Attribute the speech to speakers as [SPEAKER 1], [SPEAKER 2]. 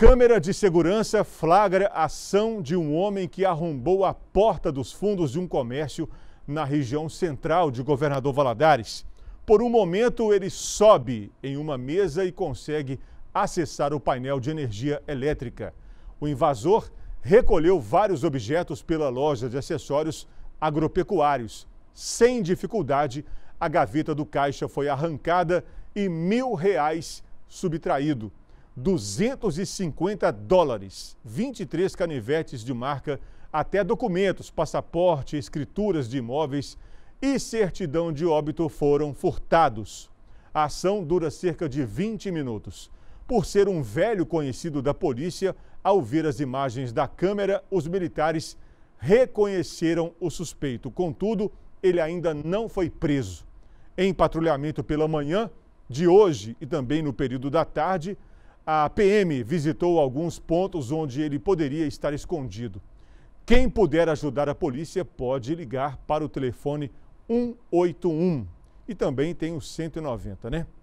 [SPEAKER 1] Câmera de segurança flagra a ação de um homem que arrombou a porta dos fundos de um comércio na região central de Governador Valadares. Por um momento, ele sobe em uma mesa e consegue acessar o painel de energia elétrica. O invasor recolheu vários objetos pela loja de acessórios agropecuários. Sem dificuldade, a gaveta do caixa foi arrancada e mil reais subtraído. 250 dólares, 23 canivetes de marca, até documentos, passaporte, escrituras de imóveis e certidão de óbito foram furtados. A ação dura cerca de 20 minutos. Por ser um velho conhecido da polícia, ao ver as imagens da câmera, os militares reconheceram o suspeito. Contudo, ele ainda não foi preso. Em patrulhamento pela manhã de hoje e também no período da tarde, a PM visitou alguns pontos onde ele poderia estar escondido. Quem puder ajudar a polícia pode ligar para o telefone 181. E também tem o 190, né?